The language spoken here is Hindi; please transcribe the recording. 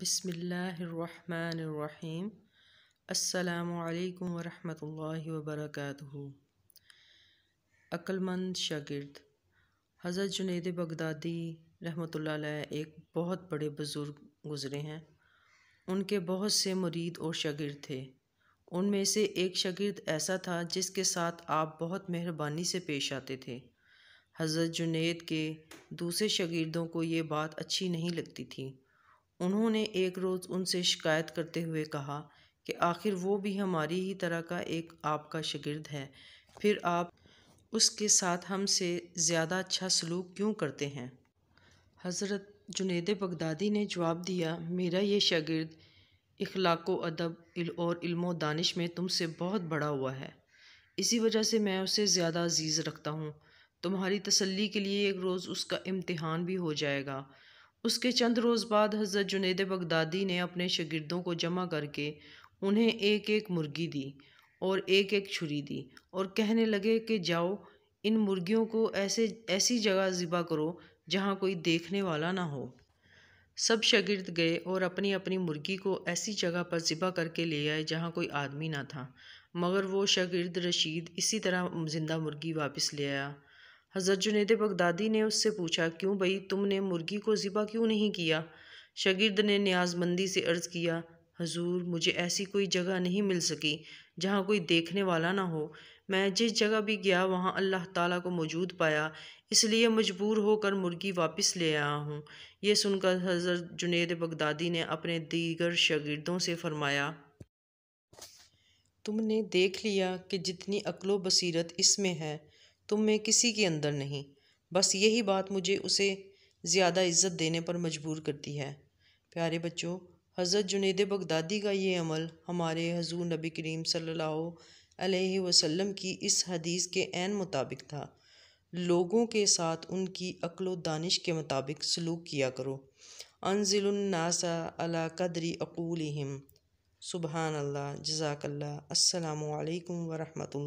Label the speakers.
Speaker 1: बिसमीम् अल्लाम वरहमतुल्लाहि वबरकातुहू अक्लमंद शागिर्द हज़रत जुनेद बगदादी रहमतुल्लाह अलैह एक बहुत बड़े बुज़ुर्ग गुज़रे हैं उनके बहुत से मुरीद और शागिर्द थे उनमें से एक शागिर्द ऐसा था जिसके साथ आप बहुत मेहरबानी से पेश आते थे हज़रत जुनेद के दूसरे शागिर्दों को ये बात अच्छी नहीं लगती थी उन्होंने एक रोज़ उनसे शिकायत करते हुए कहा कि आखिर वो भी हमारी ही तरह का एक आपका शगिर्द है फिर आप उसके साथ हमसे ज़्यादा अच्छा सलूक क्यों करते हैं हज़रत जुनेद बगदादी ने जवाब दिया मेरा ये शागिर्द इखलाक अदब इल और इल्म दानिश में तुमसे बहुत बड़ा हुआ है इसी वजह से मैं उसे ज़्यादा अजीज़ रखता हूँ तुम्हारी तसल्ली के लिए एक रोज़ उसका इम्तहान भी हो जाएगा उसके चंद रोज़ बाद हज़रत जुनेद बगदादी ने अपने शागिर्दों को जमा करके उन्हें एक एक मुर्गी दी और एक एक छुरी दी और कहने लगे कि जाओ इन मुर्गियों को ऐसे ऐसी जगह ज़िबा करो जहाँ कोई देखने वाला ना हो सब शगिर्द गए और अपनी अपनी मुर्गी को ऐसी जगह पर ज़िबा करके ले आए जहाँ कोई आदमी ना था मगर वो शागिर्द रशीद इसी तरह ज़िंदा मुर्गी वापस ले आया हज़रत जुनेद बगदादी ने उससे पूछा क्यों भई तुमने मुर्गी को ज़िबा क्यों नहीं किया शगिर्द ने न्याजमंदी से अर्ज़ किया हजूर मुझे ऐसी कोई जगह नहीं मिल सकी जहाँ कोई देखने वाला ना हो मैं जिस जगह भी गया वहाँ अल्लाह ताला को मौजूद पाया इसलिए मजबूर होकर मुर्गी वापस ले आया हूँ यह सुनकर हज़रत जुनेद बगदादी ने अपने दीगर शगिर्दों से फरमाया तुमने देख लिया कि जितनी अकलो बसीरत इसमें है तुम में किसी के अंदर नहीं बस यही बात मुझे उसे ज़्यादा इज्जत देने पर मजबूर करती है प्यारे बच्चों हज़रत जुनेद बगदादी का ये अमल हमारे हजूर नबी करीम सल्लल्लाहु अलैहि वसल्लम की इस हदीस के एन मुताबिक था लोगों के साथ उनकी अक्ल दानिश के मुताबिक सलूक किया करो अनजिलनासा अला कदरी अकूल हिम सुबहानल्ला जजाकल्ला असलकम वरहमल